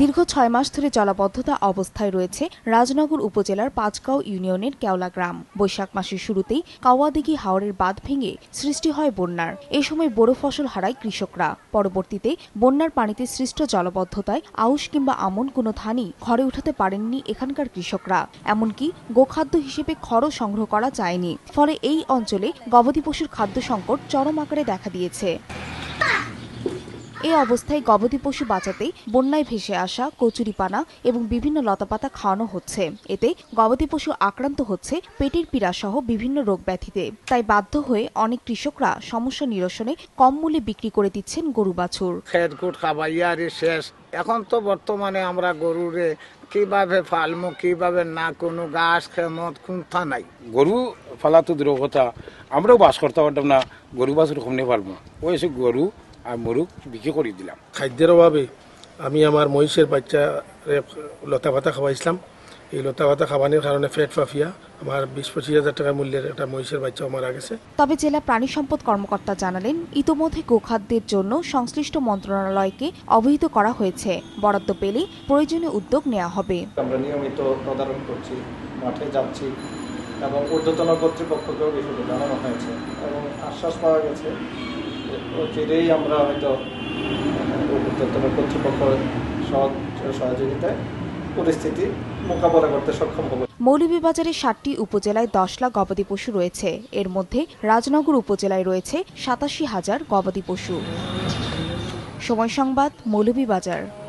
দীর্ঘ ছয় মাস ধরে জলাবদ্ধতা অবস্থায় রয়েছে রাজনগর উপজেলার পাঁচগাঁও ইউনিয়নের কেওলা গ্রাম বৈশাখ মাসের শুরুতেই কাওয়াদিঘি হাওড়ের বাঁধ ভেঙে সৃষ্টি হয় বন্যার এ সময় বড় ফসল হারায় কৃষকরা পরবর্তীতে বন্যার পানিতে সৃষ্ট জলাবদ্ধতায় আউশ কিংবা আমন কোনো ধানই ঘরে উঠাতে পারেননি এখানকার কৃষকরা এমনকি গোখাদ্য হিসেবে খড়ও সংগ্রহ করা যায়নি ফলে এই অঞ্চলে গবাদি পশুর খাদ্য সংকট চরম আকারে দেখা দিয়েছে এ অবস্থায় গবাদি পশু বাঁচাতে বন্যায় ভেসে আসা কচুরিপানা এবং বিভিন্ন লতাপাতা খাওয়ানো হচ্ছে এতে গবাদি পশু আক্রান্ত হচ্ছে পেটের পীড়াসহ বিভিন্ন রোগ ব্যাধিতে তাই বাধ্য হয়ে অনেক কৃষকরা সমস্যা নিরসনে কম মূল্যে বিক্রি করে দিচ্ছেন গরু বাছুর শেষ এখন তো বর্তমানে আমরা গরুরে কিভাবে ফালমো কিভাবে না কোনো গাছ খেমত খুঁথা নাই গরু ফালা তো আমরাও বাস করতে পারতাম না গরু বাছুর কমনে ফালমো ওই গরু আর মুরুখ বিক্রি করে দিলাম খাদ্যের অভাবে আমি আমার মহিষের বাচ্চা লতা পাতা খাওয়াইছিলাম এই লতা পাতা খাওয়ানোর কারণে ফ্যাট ফাফিয়া আমার বিশ পঁচিশ হাজার টাকা মূল্যের একটা মহিষের বাচ্চা মারা গেছে তবে জেলা প্রাণী সম্পদ কর্মকর্তা জানালেন ইতোমধ্যে গোখাদ্যের জন্য সংশ্লিষ্ট মন্ত্রণালয়কে অবহিত করা হয়েছে বরাদ্দ পেলে প্রয়োজনীয় উদ্যোগ নেওয়া হবে আমরা নিয়মিত তদারক করছি মাঠে যাচ্ছি এবং ঊর্ধ্বতন কর্তৃপক্ষকেও বিষয়টি জানানো হয়েছে এবং আশ্বাস পাওয়া গেছে অচিরেই আমরা হয়তো উপত্যতন কর্তৃপক্ষ সহযোগিতায় পরিস্থিতি মোকাবেলা করতে সক্ষম হবে মৌলভীবাজারের ষাটটি উপজেলায় দশ লাখ গবাদি পশু রয়েছে এর মধ্যে রাজনগর উপজেলায় রয়েছে সাতাশি হাজার গবাদি পশু সময় সংবাদ মৌলভীবাজার